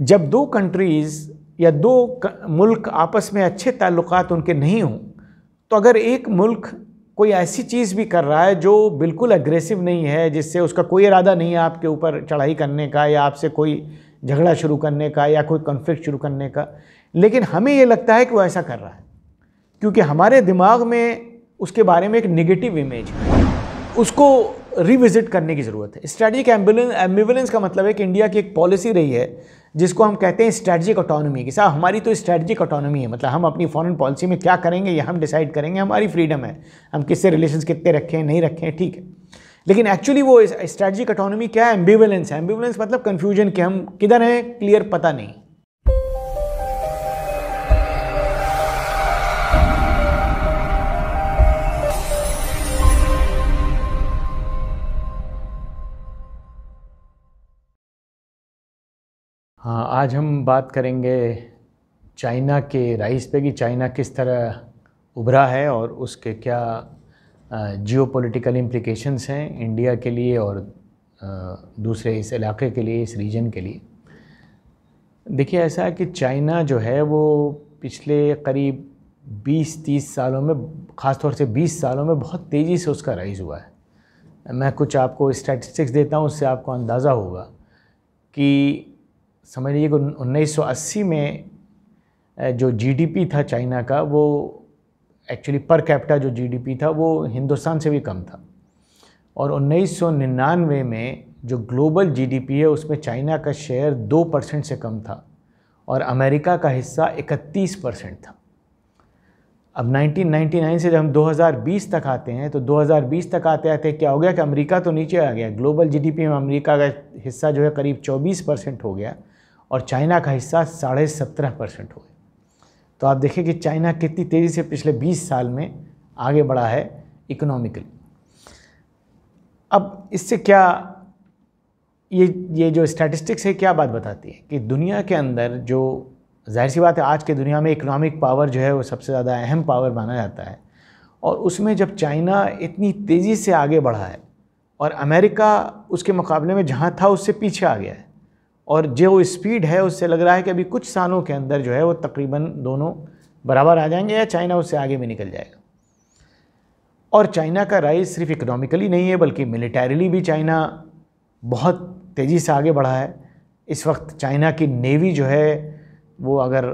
जब दो कंट्रीज़ या दो मुल्क आपस में अच्छे ताल्लुक उनके नहीं हों तो अगर एक मुल्क कोई ऐसी चीज़ भी कर रहा है जो बिल्कुल अग्रेसिव नहीं है जिससे उसका कोई इरादा नहीं है आपके ऊपर चढ़ाई करने का या आपसे कोई झगड़ा शुरू करने का या कोई कन्फ्लिक्ट शुरू करने का लेकिन हमें ये लगता है कि वो ऐसा कर रहा है क्योंकि हमारे दिमाग में उसके बारे में एक निगेटिव इमेज है उसको रिविज़िट करने की ज़रूरत है स्ट्रेटिक एम्बुलेंस एम्बुलेंस का मतलब है कि इंडिया की एक पॉलिसी रही है जिसको हम कहते हैं स्ट्रैटेजिक ऑटोनॉमी कि साहब हमारी तो स्ट्रैटेजिक ऑटोनॉमी है मतलब हम अपनी फॉरेन पॉलिसी में क्या करेंगे ये हम डिसाइड करेंगे हमारी फ्रीडम है हम किससे रिलेशन कितने रखें नहीं रखें ठीक है लेकिन एक्चुअली वो स्ट्रैटेजिक ऑटोनॉमी क्या है एम्बिवलेंस है एम्बिवलेंस मतलब कन्फ्यूजन कि हम किधर हैं क्लियर पता नहीं हाँ आज हम बात करेंगे चाइना के राइस पे कि चाइना किस तरह उभरा है और उसके क्या जियो पोलिटिकल हैं इंडिया के लिए और दूसरे इस इलाके के लिए इस रीजन के लिए देखिए ऐसा है कि चाइना जो है वो पिछले करीब 20-30 सालों में ख़ासतौर से 20 सालों में बहुत तेज़ी से उसका राइज़ हुआ है मैं कुछ आपको स्टैटिस्टिक्स देता हूँ उससे आपको अंदाज़ा होगा कि समझ लीजिए कि उन्नीस में जो जीडीपी था चाइना का वो एक्चुअली पर कैपिटा जो जीडीपी था वो हिंदुस्तान से भी कम था और 1999 में जो ग्लोबल जीडीपी है उसमें चाइना का शेयर दो परसेंट से कम था और अमेरिका का हिस्सा इकतीस परसेंट था अब 1999 से जब हम 2020 तक आते हैं तो 2020 तक आते आते क्या हो गया कि अमेरिका तो नीचे आ गया ग्लोबल जीडीपी में अमेरिका का हिस्सा जो है करीब 24 परसेंट हो गया और चाइना का हिस्सा साढ़े सत्रह परसेंट हो गया तो आप देखें कि चाइना कितनी तेज़ी से पिछले बीस साल में आगे बढ़ा है इकोनॉमिकली अब इससे क्या ये ये जो स्टैटिस्टिक्स है क्या बात बताती है कि दुनिया के अंदर जो जाहिर सी बात है आज के दुनिया में इकोनॉमिक पावर जो है वो सबसे ज़्यादा अहम पावर माना जाता है और उसमें जब चाइना इतनी तेज़ी से आगे बढ़ा है और अमेरिका उसके मुकाबले में जहाँ था उससे पीछे आ गया है और जो स्पीड है उससे लग रहा है कि अभी कुछ सालों के अंदर जो है वो तकरीबन दोनों बराबर आ जाएंगे या चाइना उससे आगे भी निकल जाएगा और चाइना का राइज सिर्फ इकनॉमिकली नहीं है बल्कि मिलिटरीली भी चाइना बहुत तेज़ी से आगे बढ़ा है इस वक्त चाइना की नेवी जो है वो अगर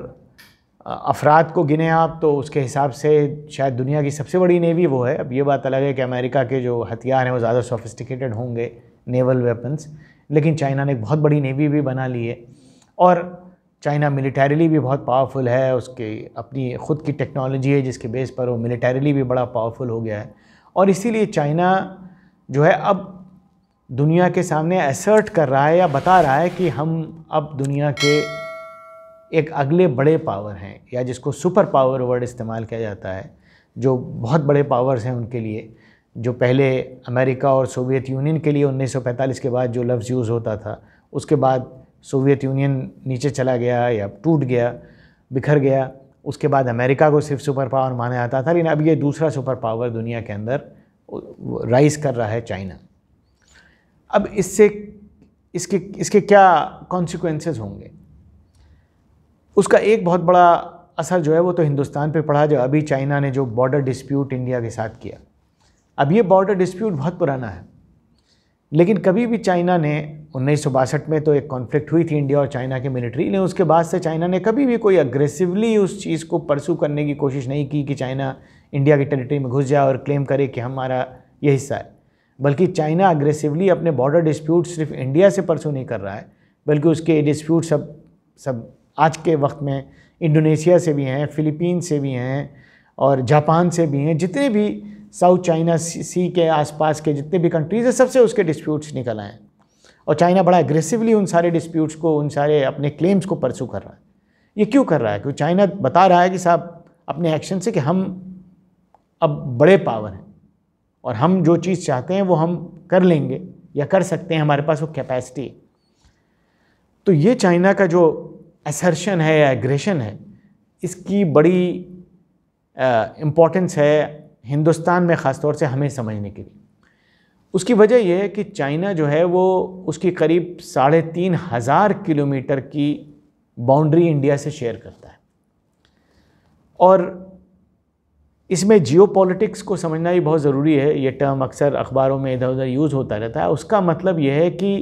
अफराद को गिने आप तो उसके हिसाब से शायद दुनिया की सबसे बड़ी नेवी वो है अब ये बात अलग है कि अमेरिका के जो हथियार हैं वो ज़्यादा सोफिस्टिकेटेड होंगे नेवल वेपन्स लेकिन चाइना ने एक बहुत बड़ी नेवी भी बना ली है और चाइना मिलिटरीली भी बहुत पावरफुल है उसके अपनी ख़ुद की टेक्नोलॉजी है जिसके बेस पर वो मिलिटरीली भी बड़ा पावरफुल हो गया है और इसीलिए चाइना जो है अब दुनिया के सामने असर्ट कर रहा है या बता रहा है कि हम अब दुनिया के एक अगले बड़े पावर हैं या जिसको सुपर पावर वर्ड इस्तेमाल किया जाता है जो बहुत बड़े पावर्स हैं उनके लिए जो पहले अमेरिका और सोवियत यूनियन के लिए 1945 के बाद जो लफ्ज़ यूज़ होता था उसके बाद सोवियत यूनियन नीचे चला गया या टूट गया बिखर गया उसके बाद अमेरिका को सिर्फ सुपर पावर माना जाता था लेकिन अब ये दूसरा सुपर पावर दुनिया के अंदर राइज कर रहा है चाइना अब इससे इसके इसके क्या कॉन्सिक्वेंसेज होंगे उसका एक बहुत बड़ा असर जो है वो तो हिंदुस्तान पे पड़ा जो अभी चाइना ने जो बॉर्डर डिस्प्यूट इंडिया के साथ किया अब ये बॉर्डर डिस्प्यूट बहुत पुराना है लेकिन कभी भी चाइना ने उन्नीस में तो एक कॉन्फ्लिक्ट हुई थी इंडिया और चाइना के मिलिट्री ने उसके बाद से चाइना ने कभी भी कोई अग्रेसिवली उस चीज़ को परसू करने की कोशिश नहीं की कि चाइना इंडिया की टेरिटरी में घुस जाए और क्लेम करे कि हमारा ये हिस्सा है बल्कि चाइना अग्रेसिवली अपने बॉर्डर डिस्प्यूट सिर्फ इंडिया से परसू नहीं कर रहा है बल्कि उसके डिस्प्यूट सब सब आज के वक्त में इंडोनेशिया से भी हैं फिलीपीन से भी हैं और जापान से भी हैं जितने भी साउथ चाइना सी के आसपास के जितने भी कंट्रीज़ हैं सबसे उसके डिस्प्यूट्स निकल आए और चाइना बड़ा एग्रेसिवली उन सारे डिस्प्यूट्स को उन सारे अपने क्लेम्स को परसू कर रहा है ये क्यों कर रहा है क्योंकि चाइना बता रहा है कि साहब अपने एक्शन से कि हम अब बड़े पावर हैं और हम जो चीज़ चाहते हैं वो हम कर लेंगे या कर सकते हैं हमारे पास वो कैपेसिटी है तो ये चाइना का जो एसर्शन है या एग्रेशन है इसकी बड़ी इम्पोर्टेंस है हिंदुस्तान में ख़ास तौर से हमें समझने के लिए उसकी वजह यह है कि चाइना जो है वो उसकी करीब साढ़े तीन हज़ार किलोमीटर की बाउंड्री इंडिया से शेयर करता है और इसमें जियोपॉलिटिक्स को समझना भी बहुत ज़रूरी है ये टर्म अक्सर अखबारों में इधर उधर यूज़ होता रहता है उसका मतलब यह है कि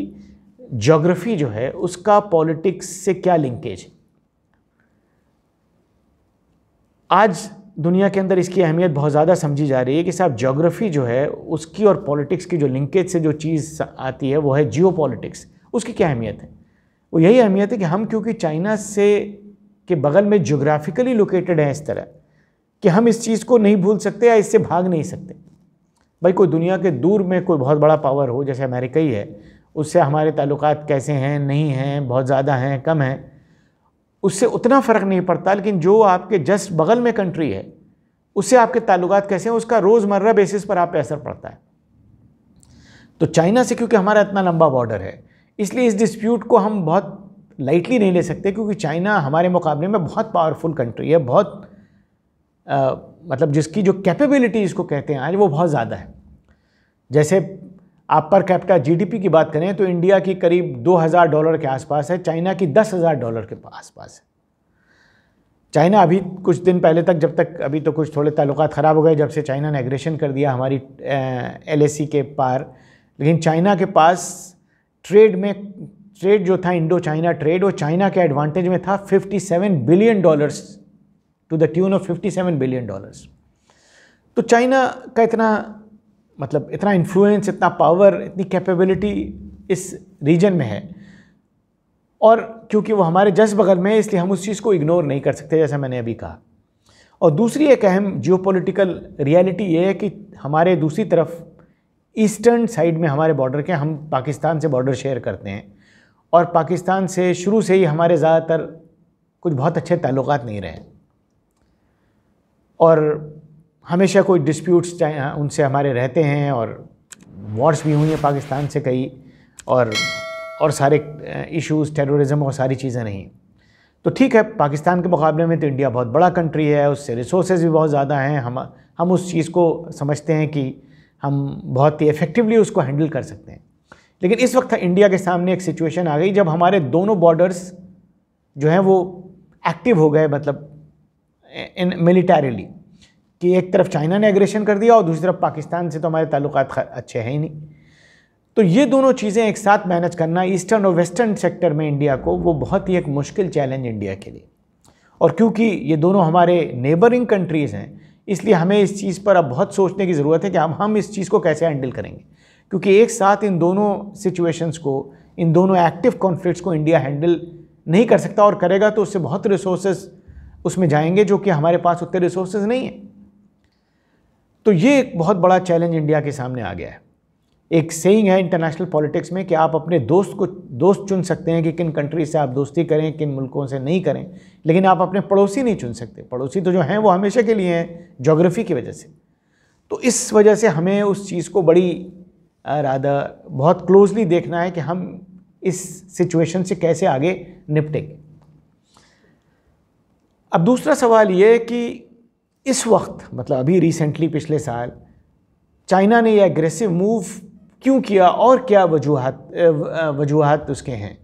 जोग्राफ़ी जो है उसका पॉलिटिक्स से क्या लिंकेज है आज दुनिया के अंदर इसकी अहमियत बहुत ज़्यादा समझी जा रही है कि साहब जोग्राफ़ी जो है उसकी और पॉलिटिक्स की जो लिंकेज से जो चीज़ आती है वो है जियो पॉलिटिक्स उसकी क्या अहमियत है वो यही अहमियत है कि हम क्योंकि चाइना से के बगल में जोग्राफिकली लोकेटेड हैं इस तरह कि हम इस चीज़ को नहीं भूल सकते या इससे भाग नहीं सकते भाई कोई दुनिया के दूर में कोई बहुत बड़ा पावर हो जैसे अमेरिका ही है उससे हमारे ताल्लुक कैसे हैं नहीं हैं बहुत ज़्यादा हैं कम हैं उससे उतना फ़र्क नहीं पड़ता लेकिन जो आपके जस्ट बगल में कंट्री है उससे आपके ताल्लुकात कैसे हैं उसका रोज़मर्रा बेसिस पर आप पे असर पड़ता है तो चाइना से क्योंकि हमारा इतना लंबा बॉर्डर है इसलिए इस डिस्प्यूट को हम बहुत लाइटली नहीं ले सकते क्योंकि चाइना हमारे मुकाबले में बहुत पावरफुल कंट्री है बहुत आ, मतलब जिसकी जो कैपेबिलिटी इसको कहते हैं आज वो बहुत ज़्यादा है जैसे आप पर कैपिटा जीडीपी की बात करें तो इंडिया की करीब 2000 डॉलर के आसपास है चाइना की 10000 डॉलर के आसपास है चाइना अभी कुछ दिन पहले तक जब तक अभी तो कुछ थोड़े ताल्लुक ख़राब हो गए जब से चाइना ने एग्रेशन कर दिया हमारी एल के पार लेकिन चाइना के पास ट्रेड में ट्रेड जो था इंडो चाइना ट्रेड वो चाइना के एडवांटेज में था 57 billion dollars to the tune of 57 billion dollars तो चाइना का इतना मतलब इतना इन्फ्लुएंस इतना पावर इतनी कैपेबिलिटी इस रीजन में है और क्योंकि वो हमारे जस बगल में है इसलिए हम उस चीज़ को इग्नोर नहीं कर सकते जैसा मैंने अभी कहा और दूसरी एक अहम जियोपॉलिटिकल रियलिटी ये है कि हमारे दूसरी तरफ ईस्टर्न साइड में हमारे बॉर्डर के हम पाकिस्तान से बॉर्डर शेयर करते हैं और पाकिस्तान से शुरू से ही हमारे ज़्यादातर कुछ बहुत अच्छे ताल्लुकात नहीं रहे और हमेशा कोई डिस्प्यूट्स हाँ, उनसे हमारे रहते हैं और वॉर्स भी हुई हैं पाकिस्तान से कई और और सारे इश्यूज टेररिज्म और सारी चीज़ें नहीं तो ठीक है पाकिस्तान के मुकाबले में तो इंडिया बहुत बड़ा कंट्री है उससे रिसोर्सेज भी बहुत ज़्यादा हैं हम हम उस चीज़ को समझते हैं कि हम बहुत ही इफ़ेक्टिवली उसको हैंडल कर सकते हैं लेकिन इस वक्त इंडिया के सामने एक सिचुएशन आ गई जब हमारे दोनों बॉर्डर्स जो हैं वो एक्टिव हो गए मतलब इन मिलिटरीली कि एक तरफ चाइना ने एग्रेशन कर दिया और दूसरी तरफ पाकिस्तान से तो हमारे ताल्लुक अच्छे हैं ही नहीं तो ये दोनों चीज़ें एक साथ मैनेज करना ईस्टर्न और वेस्टर्न सेक्टर में इंडिया को वो बहुत ही एक मुश्किल चैलेंज इंडिया के लिए और क्योंकि ये दोनों हमारे नेबरिंग कंट्रीज़ हैं इसलिए हमें इस चीज़ पर अब बहुत सोचने की ज़रूरत है कि हम हम इस चीज़ को कैसे हैंडल करेंगे क्योंकि एक साथ इन दोनों सिचुएशंस को इन दोनों एक्टिव कॉन्फ्लिक्ट्स को इंडिया हैंडल नहीं कर सकता और करेगा तो उससे बहुत रिसोर्सेज उसमें जाएंगे जो कि हमारे पास उतने रिसोर्सेज नहीं हैं तो ये एक बहुत बड़ा चैलेंज इंडिया के सामने आ गया है एक सेइंग है इंटरनेशनल पॉलिटिक्स में कि आप अपने दोस्त को दोस्त चुन सकते हैं कि किन कंट्री से आप दोस्ती करें किन मुल्कों से नहीं करें लेकिन आप अपने पड़ोसी नहीं चुन सकते पड़ोसी तो जो हैं वो हमेशा के लिए हैं जोग्राफ़ी की वजह से तो इस वजह से हमें उस चीज़ को बड़ी राधा बहुत क्लोजली देखना है कि हम इस सिचुएशन से कैसे आगे निपटेंगे अब दूसरा सवाल ये कि इस वक्त मतलब अभी रिसेंटली पिछले साल चाइना ने यह एग्रेसिव मूव क्यों किया और क्या वजूहत वजूहत उसके हैं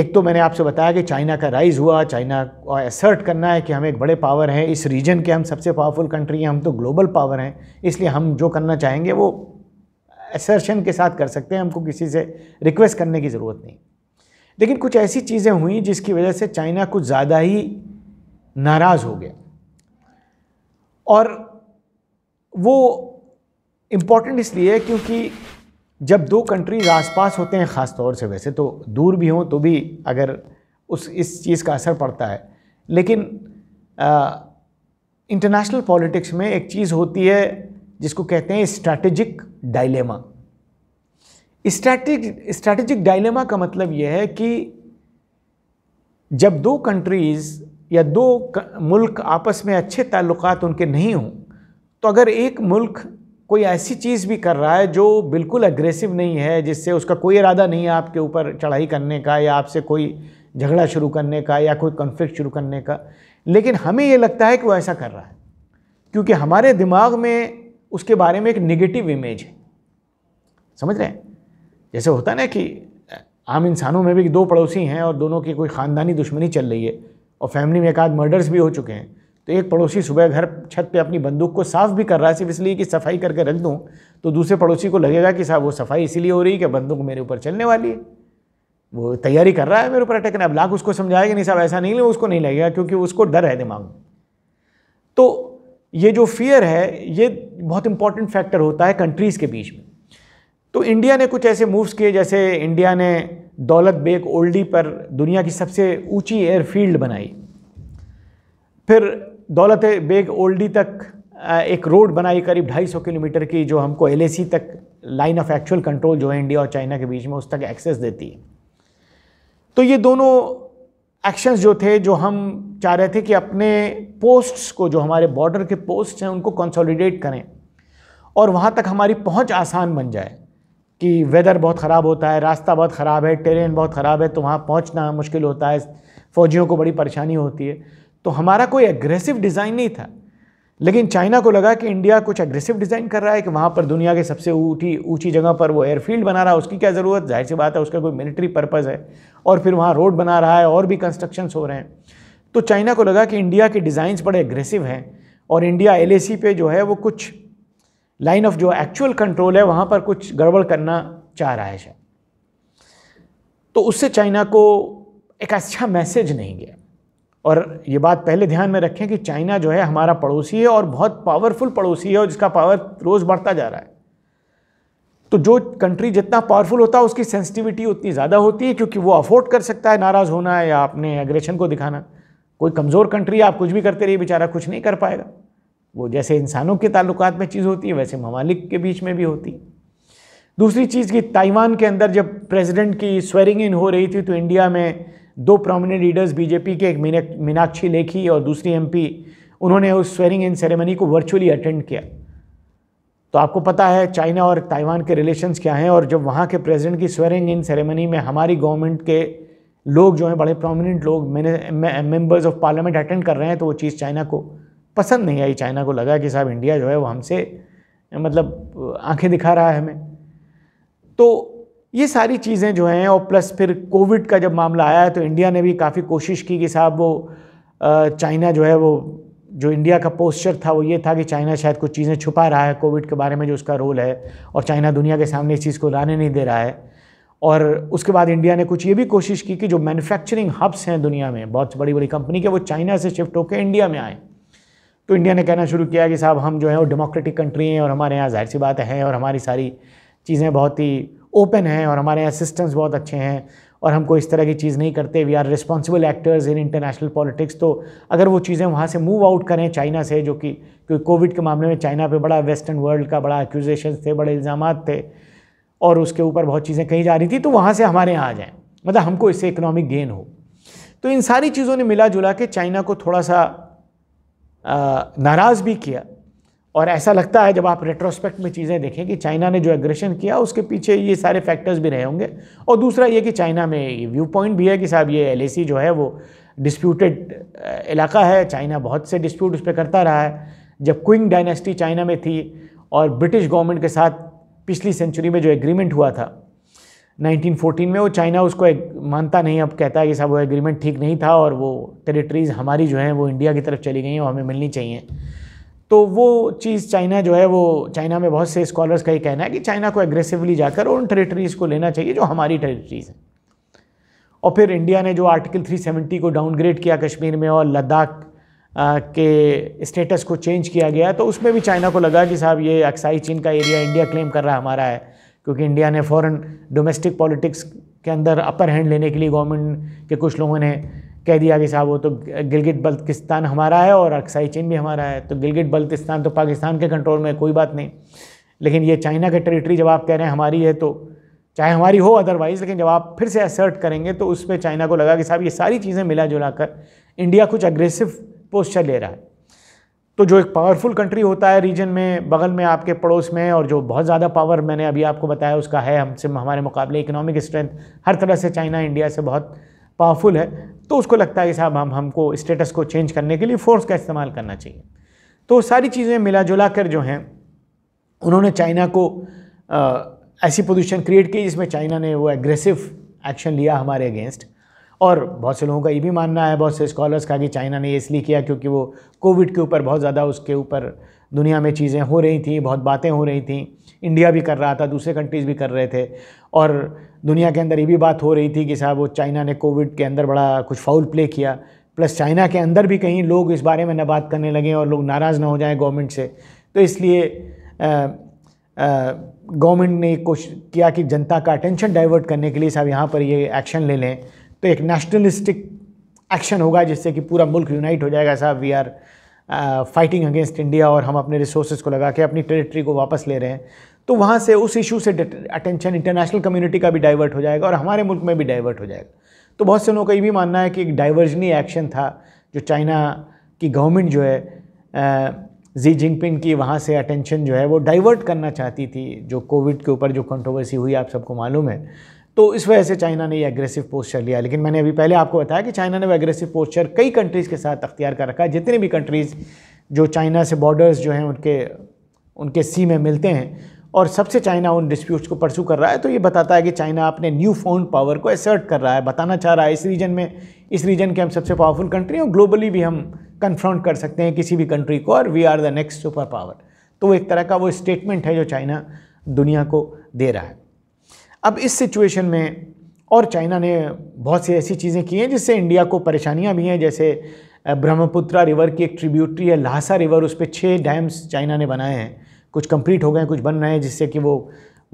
एक तो मैंने आपसे बताया कि चाइना का राइज हुआ चाइना को एसर्ट करना है कि हम एक बड़े पावर हैं इस रीजन के हम सबसे पावरफुल कंट्री हैं हम तो ग्लोबल पावर हैं इसलिए हम जो करना चाहेंगे वो एसर्शन के साथ कर सकते हैं हमको किसी से रिक्वेस्ट करने की ज़रूरत नहीं लेकिन कुछ ऐसी चीज़ें हुई जिसकी वजह से चाइना कुछ ज़्यादा ही नाराज़ हो गया और वो इम्पॉर्टेंट इसलिए क्योंकि जब दो कंट्रीज आसपास होते हैं ख़ास तौर से वैसे तो दूर भी हों तो भी अगर उस इस चीज़ का असर पड़ता है लेकिन इंटरनेशनल पॉलिटिक्स में एक चीज़ होती है जिसको कहते हैं strategic dilemma strategic strategic dilemma का मतलब यह है कि जब दो कंट्रीज़ या दो मुल्क आपस में अच्छे ताल्लुक उनके नहीं हों तो अगर एक मुल्क कोई ऐसी चीज़ भी कर रहा है जो बिल्कुल अग्रेसिव नहीं है जिससे उसका कोई इरादा नहीं है आपके ऊपर चढ़ाई करने का या आपसे कोई झगड़ा शुरू करने का या कोई कन्फ्लिक्ट शुरू करने का लेकिन हमें ये लगता है कि वो ऐसा कर रहा है क्योंकि हमारे दिमाग में उसके बारे में एक निगेटिव इमेज है समझ रहे हैं जैसे होता ना कि आम इंसानों में भी दो पड़ोसी हैं और दोनों की कोई ख़ानदानी दुश्मनी चल रही है और फैमिली में एक आध मर्डर्स भी हो चुके हैं तो एक पड़ोसी सुबह घर छत पे अपनी बंदूक को साफ़ भी कर रहा है सिर्फ इसलिए कि सफाई करके रख दूँ तो दूसरे पड़ोसी को लगेगा कि साहब वो सफाई इसीलिए हो रही है कि बंदूक मेरे ऊपर चलने वाली है वो तैयारी कर रहा है मेरे ऊपर अटैक करने अब लाख उसको समझाएगा नहीं साहब ऐसा नहीं उसको नहीं लगेगा क्योंकि उसको डर है दिमाग में तो ये जो फियर है ये बहुत इंपॉर्टेंट फैक्टर होता है कंट्रीज़ के बीच में तो इंडिया ने कुछ ऐसे मूव्स किए जैसे इंडिया ने दौलत बेग ओल्डी पर दुनिया की सबसे ऊंची एयरफील्ड बनाई फिर दौलत बेग ओल्डी तक एक रोड बनाई करीब 250 किलोमीटर की जो हमको एल तक लाइन ऑफ एक्चुअल कंट्रोल जो है इंडिया और चाइना के बीच में उस तक एक्सेस देती है तो ये दोनों एक्शंस जो थे जो हम चाह रहे थे कि अपने पोस्ट्स को जो हमारे बॉर्डर के पोस्ट्स हैं उनको कंसोलिडेट करें और वहाँ तक हमारी पहुँच आसान बन जाए कि वेदर बहुत ख़राब होता है रास्ता बहुत ख़राब है ट्रेन बहुत ख़राब है तो वहाँ पहुँचना मुश्किल होता है फ़ौजियों को बड़ी परेशानी होती है तो हमारा कोई एग्रेसिव डिज़ाइन नहीं था लेकिन चाइना को लगा कि इंडिया कुछ एग्रेसिव डिज़ाइन कर रहा है कि वहाँ पर दुनिया के सबसे ऊँची ऊँची जगह पर वो एयरफील्ड बना रहा है उसकी क्या ज़रूरत जाहिर सी बात है उसका कोई मिलिट्री पर्पज़ है और फिर वहाँ रोड बना रहा है और भी कंस्ट्रक्शंस हो रहे हैं तो चाइना को लगा कि इंडिया के डिज़ाइंस बड़े एग्रेसिव हैं और इंडिया एल पे जो है वो कुछ लाइन ऑफ जो एक्चुअल कंट्रोल है वहां पर कुछ गड़बड़ करना चाह रहा है शायद तो उससे चाइना को एक अच्छा मैसेज नहीं गया और ये बात पहले ध्यान में रखें कि चाइना जो है हमारा पड़ोसी है और बहुत पावरफुल पड़ोसी है और जिसका पावर रोज़ बढ़ता जा रहा है तो जो कंट्री जितना पावरफुल होता है उसकी सेंसिटिविटी उतनी ज़्यादा होती है क्योंकि वो अफोर्ड कर सकता है नाराज़ होना है या अपने एग्रेशन को दिखाना कोई कमज़ोर कंट्री आप कुछ भी करते रहिए बेचारा कुछ नहीं कर पाएगा वो जैसे इंसानों के ताल्लुक में चीज़ होती है वैसे ममालिक के बीच में भी होती है दूसरी चीज़ कि ताइवान के अंदर जब प्रेसिडेंट की स्वेरिंग इन हो रही थी तो इंडिया में दो प्रोमिनेंट लीडर्स बीजेपी के एक मीनाक्षी लेखी और दूसरी एमपी उन्होंने उस स्वेरिंग इन सेरेमनी को वर्चुअली अटेंड किया तो आपको पता है चाइना और ताइवान के रिलेशंस क्या हैं और जब वहाँ के प्रेसिडेंट की स्वेरिंग इन सेरेमनी में हमारी गवर्नमेंट के लोग जो हैं बड़े प्रोमिनेंट लोग मेंबर्स ऑफ पार्लियामेंट अटेंड कर रहे हैं तो वो चीज़ चाइना को पसंद नहीं आई चाइना को लगा कि साहब इंडिया जो है वो हमसे मतलब आंखें दिखा रहा है हमें तो ये सारी चीज़ें जो हैं और प्लस फिर कोविड का जब मामला आया तो इंडिया ने भी काफ़ी कोशिश की कि साहब वो चाइना जो है वो जो इंडिया का पोस्चर था वो ये था कि चाइना शायद कुछ चीज़ें छुपा रहा है कोविड के बारे में जो उसका रोल है और चाइना दुनिया के सामने इस चीज़ को लाने नहीं दे रहा है और उसके बाद इंडिया ने कुछ ये भी कोशिश की कि जो मैन्युफैक्चरिंग हब्स हैं दुनिया में बहुत बड़ी बड़ी कंपनी के वो चाइना से शिफ्ट होकर इंडिया में आएँ तो इंडिया ने कहना शुरू किया कि साहब हम जो है वो डेमोक्रेटिक कंट्री हैं और हमारे यहाँ जाहिर सी बात है और हमारी सारी चीज़ें बहुत ही ओपन हैं और हमारे यहाँ सिस्टम्स बहुत अच्छे हैं और हमको इस तरह की चीज़ नहीं करते we are responsible actors in international politics तो अगर वो चीज़ें वहाँ से मूव आउट करें चाइना से जो कि क्योंकि कोविड के मामले में चाइना पे बड़ा वेस्टर्न वर्ल्ड का बड़ा एक्यूजेशन थे बड़े इल्ज़ाम थे और उसके ऊपर बहुत चीज़ें कही जा रही थी तो वहाँ से हमारे यहाँ आ जाएँ मतलब हमको इससे इकनॉमिक गेन हो तो इन सारी चीज़ों ने मिला जुला के चाइना को थोड़ा सा नाराज़ भी किया और ऐसा लगता है जब आप रेट्रोस्पेक्ट में चीज़ें देखें कि चाइना ने जो एग्रेशन किया उसके पीछे ये सारे फैक्टर्स भी रहे होंगे और दूसरा ये कि चाइना में ये व्यू पॉइंट भी है कि साहब ये एल जो है वो डिस्प्यूटेड इलाका है चाइना बहुत से डिस्प्यूट उस पर करता रहा है जब क्विंग डायनेस्टी चाइना में थी और ब्रिटिश गवर्नमेंट के साथ पिछली सेंचुरी में जो एग्रीमेंट हुआ था 1914 में वो चाइना उसको मानता नहीं अब कहता है कि साहब वो एग्रीमेंट ठीक नहीं था और वो टेरिटरीज़ हमारी जो हैं वो इंडिया की तरफ चली गई हैं और हमें मिलनी चाहिए तो वो चीज़ चाइना जो है वो चाइना में बहुत से स्कॉलर्स का ये कहना है कि चाइना को एग्रेसिवली जाकर उन टेरिटरीज़ को लेना चाहिए जो हमारी टेरिटरीज़ हैं और फिर इंडिया ने जो आर्टिकल 370 को डाउनग्रेड किया कश्मीर में और लद्दाख के स्टेटस को चेंज किया गया तो उसमें भी चाइना को लगा कि साहब ये अक्साई चीन का एरिया इंडिया क्लेम कर रहा हमारा है क्योंकि इंडिया ने फ़ौरन डोमेस्टिक पॉलिटिक्स के अंदर अपर हैंड लेने के लिए गवर्नमेंट के कुछ लोगों ने कह दिया कि साहब वो तो गिलगित बल्तिस्तान हमारा है और अक्साई चीन भी हमारा है तो गिलगित बल्तिस्तान तो पाकिस्तान के कंट्रोल में कोई बात नहीं लेकिन ये चाइना के टेरिटरी जब आप कह रहे हैं हमारी है तो चाहे हमारी हो अदरवाइज़ लेकिन जब आप फिर से असर्ट करेंगे तो उस पर चाइना को लगा कि साहब ये सारी चीज़ें मिला जुला कर इंडिया कुछ अग्रेसिव पोस्चर ले रहा है तो जो एक पावरफुल कंट्री होता है रीजन में बगल में आपके पड़ोस में और जो बहुत ज़्यादा पावर मैंने अभी आपको बताया उसका है हमसे हमारे मुकाबले इकोनॉमिक स्ट्रेंथ हर तरह से चाइना इंडिया से बहुत पावरफुल है तो उसको लगता है कि साहब हम हमको स्टेटस को चेंज करने के लिए फ़ोर्स का इस्तेमाल करना चाहिए तो सारी चीज़ें मिला जुला कर जो हैं उन्होंने चाइना को आ, ऐसी पोजिशन क्रिएट की जिसमें चाइना ने वो एग्रेसिव एक्शन लिया हमारे अगेंस्ट और बहुत से लोगों का ये भी मानना है बहुत से स्कॉलर्स का कि चाइना ने इसलिए किया क्योंकि वो कोविड के ऊपर बहुत ज़्यादा उसके ऊपर दुनिया में चीज़ें हो रही थी बहुत बातें हो रही थी इंडिया भी कर रहा था दूसरे कंट्रीज़ भी कर रहे थे और दुनिया के अंदर ये भी बात हो रही थी कि साहब वो चाइना ने कोविड के अंदर बड़ा कुछ फाउल प्ले किया प्लस चाइना के अंदर भी कहीं लोग इस बारे में ना बात करने लगे और लोग नाराज़ ना हो जाएं गवर्नमेंट से तो इसलिए गवर्नमेंट ने कोशिश किया कि जनता का अटेंशन डाइवर्ट करने के लिए साहब यहाँ पर ये एक्शन ले लें तो एक नेशनलिस्टिक एक्शन होगा जिससे कि पूरा मुल्क यूनाइट हो जाएगा साहब we are fighting against India और हम अपने रिसोर्सेज को लगा के अपनी टेरिटरी को वापस ले रहे हैं तो वहाँ से उस इशू से अटेंशन इंटरनेशनल कम्युनिटी का भी डाइवर्ट हो जाएगा और हमारे मुल्क में भी डाइवर्ट हो जाएगा तो बहुत से लोगों का ये भी मानना है कि एक डाइवर्जनी एक्शन था जो चाइना की गवर्नमेंट जो है जी uh, जिनपिंग की वहाँ से अटेंशन जो है वो डाइवर्ट करना चाहती थी जो कोविड के ऊपर जो कंट्रोवर्सी हुई आप सबको मालूम है तो इस वजह से चाइना ने ये एग्रेसिव पोस्चर लिया लेकिन मैंने अभी पहले आपको बताया कि चाइना ने वो एग्रेसिव पोस्चर कई कंट्रीज़ के साथ अख्तियार कर रखा है जितनी भी कंट्रीज़ जो चाइना से बॉर्डर्स जो हैं उनके उनके सी में मिलते हैं और सबसे चाइना उन डिस्प्यूट्स को परसू कर रहा है तो ये बताता है कि चाइना अपने न्यू फाउंड पावर को एसर्ट कर रहा है बताना चाह रहा है इस रीजन में इस रीजन के हम सबसे पावरफुल कंट्री हैं और ग्लोबली भी हम कन्फ्रंट कर सकते हैं किसी भी कंट्री को और we are the next super power तो एक तरह का वो स्टेटमेंट है जो चाइना दुनिया को दे रहा है अब इस सिचुएशन में और चाइना ने बहुत सी ऐसी चीज़ें की हैं जिससे इंडिया को परेशानियां भी हैं जैसे ब्रह्मपुत्रा रिवर की एक ट्रिब्यूटरी है लहासा रिवर उस पर छः डैम्स चाइना ने बनाए हैं कुछ कंप्लीट हो गए हैं कुछ बन रहे हैं जिससे कि वो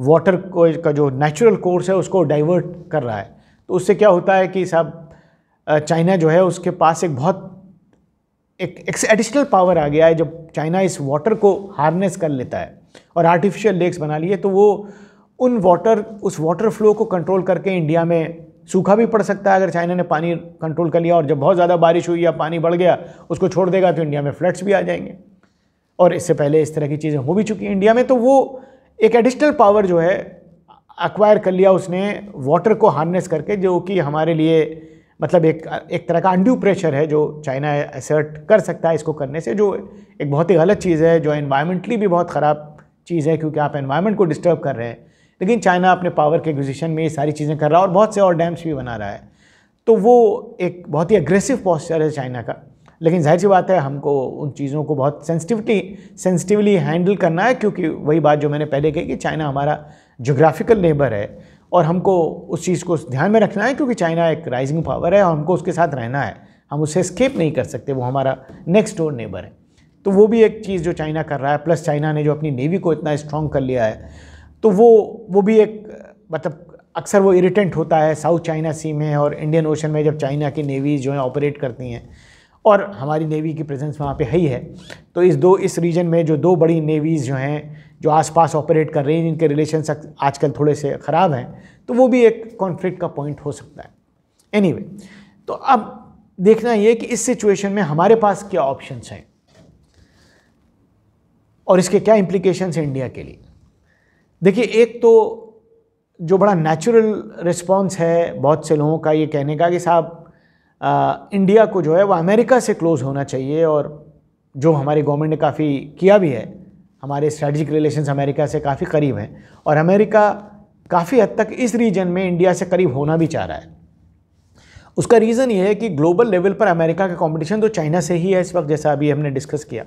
वाटर को का जो नेचुरल कोर्स है उसको डाइवर्ट कर रहा है तो उससे क्या होता है कि साहब चाइना जो है उसके पास एक बहुत एक एडिशनल पावर आ गया है जब चाइना इस वाटर को हार्नेस कर लेता है और आर्टिफिशियल लेक्स बना लिए तो वो उन वाटर उस वाटर फ्लो को कंट्रोल करके इंडिया में सूखा भी पड़ सकता है अगर चाइना ने पानी कंट्रोल कर लिया और जब बहुत ज़्यादा बारिश हुई या पानी बढ़ गया उसको छोड़ देगा तो इंडिया में फ्लड्स भी आ जाएंगे और इससे पहले इस तरह की चीज़ें हो भी चुकी हैं इंडिया में तो वो एक एडिशनल पावर जो है अक्वायर कर लिया उसने वाटर को हार्नेस करके जो कि हमारे लिए मतलब एक एक तरह का अंड्यू प्रेशर है जो चाइना एसर्ट कर सकता है इसको करने से जो एक बहुत ही गलत चीज़ है जो एनवायरमेंटली भी बहुत ख़राब चीज़ है क्योंकि आप एनवायरमेंट को डिस्टर्ब कर रहे हैं लेकिन चाइना अपने पावर के एग्जिशन में ये सारी चीज़ें कर रहा है और बहुत से और डैम्स भी बना रहा है तो वो एक बहुत ही अग्रेसिव पॉस्चर है चाइना का लेकिन जाहिर सी बात है हमको उन चीज़ों को बहुत सेंसिटिवली सेंसिटिवली हैंडल करना है क्योंकि वही बात जो मैंने पहले कही कि चाइना हमारा जोग्राफिकल नेबर है और हमको उस चीज़ को ध्यान में रखना है क्योंकि चाइना एक राइजिंग पावर है और हमको उसके साथ रहना है हम उससे स्केप नहीं कर सकते वो हमारा नेक्स्ट डोर नेबर है तो वो भी एक चीज़ जो चाइना कर रहा है प्लस चाइना ने जो अपनी नेवी को इतना स्ट्रॉन्ग कर लिया है तो वो वो भी एक मतलब अक्सर वो इरिटेंट होता है साउथ चाइना सी में और इंडियन ओशन में जब चाइना की नेवीज़ जो हैं ऑपरेट करती हैं और हमारी नेवी की प्रेजेंस वहाँ पे है ही है तो इस दो इस रीजन में जो दो बड़ी नेवीज़ जो हैं जो आसपास ऑपरेट कर रही हैं जिनके रिलेशन आजकल थोड़े से ख़राब हैं तो वो भी एक कॉन्फ्लिक्ट का पॉइंट हो सकता है एनी anyway, तो अब देखना ये कि इस सिचुएशन में हमारे पास क्या ऑप्शन हैं और इसके क्या इम्प्लीकेशन हैं इंडिया के लिए देखिए एक तो जो बड़ा नेचुरल रिस्पॉन्स है बहुत से लोगों का ये कहने का कि साहब इंडिया को जो है वो अमेरिका से क्लोज़ होना चाहिए और जो हमारी गवर्नमेंट ने काफ़ी किया भी है हमारे स्ट्रेटजिक रिलेशंस अमेरिका से काफ़ी करीब हैं और अमेरिका काफ़ी हद तक इस रीजन में इंडिया से करीब होना भी चाह रहा है उसका रीज़न ये है कि ग्लोबल लेवल पर अमेरिका का कंपटीशन तो चाइना से ही है इस वक्त जैसा अभी हमने डिस्कस किया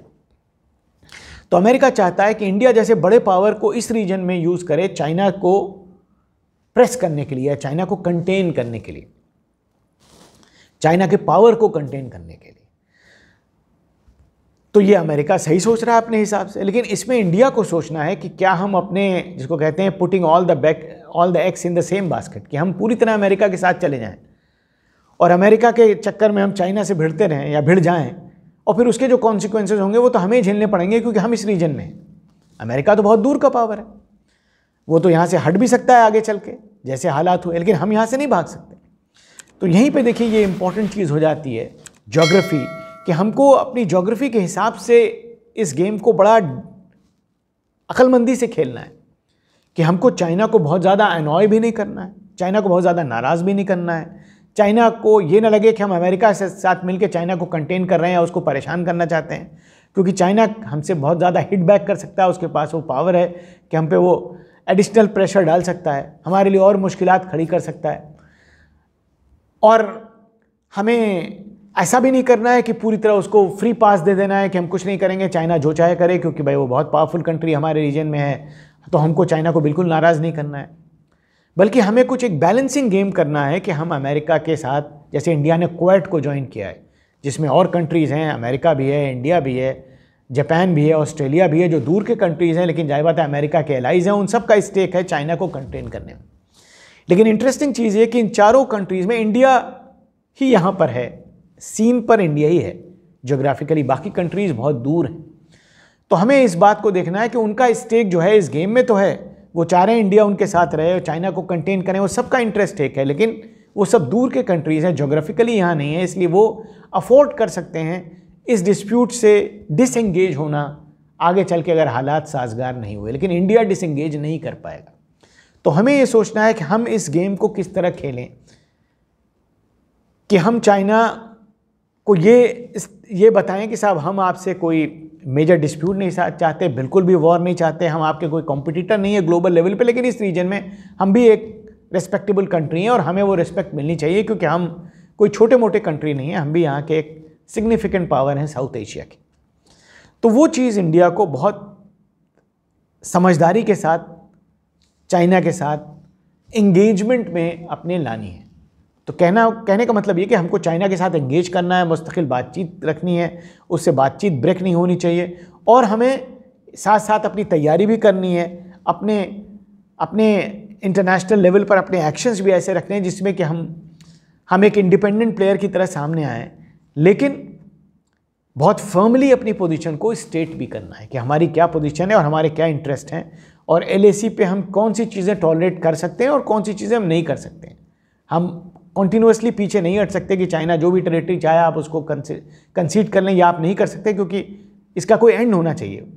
तो अमेरिका चाहता है कि इंडिया जैसे बड़े पावर को इस रीजन में यूज़ करे चाइना को प्रेस करने के लिए या चाइना को कंटेन करने के लिए चाइना के पावर को कंटेन करने के लिए तो ये अमेरिका सही सोच रहा है अपने हिसाब से लेकिन इसमें इंडिया को सोचना है कि क्या हम अपने जिसको कहते हैं putting all the back all the eggs in the same basket कि हम पूरी तरह अमेरिका के साथ चले जाएं और अमेरिका के चक्कर में हम चाइना से भिड़ते रहें या भिड़ जाएं और फिर उसके जो कॉन्सिक्वेंसेज होंगे वो तो हमें झेलने पड़ेंगे क्योंकि हम इस रीजन में हैं अमेरिका तो बहुत दूर का पावर है वो तो यहाँ से हट भी सकता है आगे चल के जैसे हालात हुए लेकिन हम यहाँ से नहीं भाग सकते तो यहीं पे देखिए ये इम्पॉर्टेंट चीज़ हो जाती है जोग्राफ़ी कि हमको अपनी जोग्राफ़ी के हिसाब से इस गेम को बड़ा अकलमंदी से खेलना है कि हमको चाइना को बहुत ज़्यादा एनॉय भी नहीं करना है चाइना को बहुत ज़्यादा नाराज़ भी नहीं करना है चाइना को ये ना लगे कि हम अमेरिका से साथ मिलकर चाइना को कंटेन कर रहे हैं या उसको परेशान करना चाहते हैं क्योंकि चाइना हमसे बहुत ज़्यादा हिट बैक कर सकता है उसके पास वो पावर है कि हम पे वो एडिशनल प्रेशर डाल सकता है हमारे लिए और मुश्किल खड़ी कर सकता है और हमें ऐसा भी नहीं करना है कि पूरी तरह उसको फ्री पास दे देना है कि हम कुछ नहीं करेंगे चाइना जो चाहे करे क्योंकि भाई वो बहुत पावरफुल कंट्री हमारे रीजन में है तो हमको चाइना को बिल्कुल नाराज़ नहीं करना है बल्कि हमें कुछ एक बैलेंसिंग गेम करना है कि हम अमेरिका के साथ जैसे इंडिया ने क्वेट को ज्वाइन किया है जिसमें और कंट्रीज़ हैं अमेरिका भी है इंडिया भी है जापान भी है ऑस्ट्रेलिया भी है जो दूर के कंट्रीज़ हैं लेकिन जाहिर बात है अमेरिका के एलाइज हैं उन सब का स्टेक है चाइना को कंटेन करने में लेकिन इंटरेस्टिंग चीज़ ये कि इन चारों कंट्रीज़ में इंडिया ही यहाँ पर है सीन पर इंडिया ही है जोग्राफिकली बाकी कंट्रीज़ बहुत दूर हैं तो हमें इस बात को देखना है कि उनका स्टेक जो है इस गेम में तो है वो चाह रहे हैं इंडिया उनके साथ रहे और चाइना को कंटेन करें वो सबका इंटरेस्ट एक है लेकिन वो सब दूर के कंट्रीज़ हैं जोग्राफिकली यहाँ नहीं है इसलिए वो अफोर्ड कर सकते हैं इस डिस्प्यूट से डिसंगेज होना आगे चल के अगर हालात साजगार नहीं हुए लेकिन इंडिया डिसंगेज नहीं कर पाएगा तो हमें ये सोचना है कि हम इस गेम को किस तरह खेलें कि हम चाइना को ये ये बताएं कि साहब हम आपसे कोई मेजर डिस्प्यूट नहीं चाहते बिल्कुल भी वॉर नहीं चाहते हम आपके कोई कॉम्पिटिटर नहीं है ग्लोबल लेवल पे लेकिन इस रीजन में हम भी एक रेस्पेक्टेबल कंट्री हैं और हमें वो रिस्पेक्ट मिलनी चाहिए क्योंकि हम कोई छोटे मोटे कंट्री नहीं है हम भी यहाँ के एक सिग्निफिकेंट पावर हैं साउथ एशिया की तो वो चीज़ इंडिया को बहुत समझदारी के साथ चाइना के साथ इंगेजमेंट में अपने लानी है तो कहना कहने का मतलब ये कि हमको चाइना के साथ एंगेज करना है मुस्तकिल बातचीत रखनी है उससे बातचीत ब्रेक नहीं होनी चाहिए और हमें साथ साथ अपनी तैयारी भी करनी है अपने अपने इंटरनेशनल लेवल पर अपने एक्शंस भी ऐसे रखने हैं जिसमें कि हम हम एक इंडिपेंडेंट प्लेयर की तरह सामने आए लेकिन बहुत फर्मली अपनी पोजीशन को स्टेट भी करना है कि हमारी क्या पोजीशन है और हमारे क्या इंटरेस्ट हैं और एल पे हम कौन सी चीज़ें टॉलरेट कर सकते हैं और कौन सी चीज़ें हम नहीं कर सकते हैं हम कंटिन्यूसली पीछे नहीं हट सकते कि चाइना जो भी टेरिटरी चाहे आप उसको कंसीड कर लें या आप नहीं कर सकते क्योंकि इसका कोई एंड होना चाहिए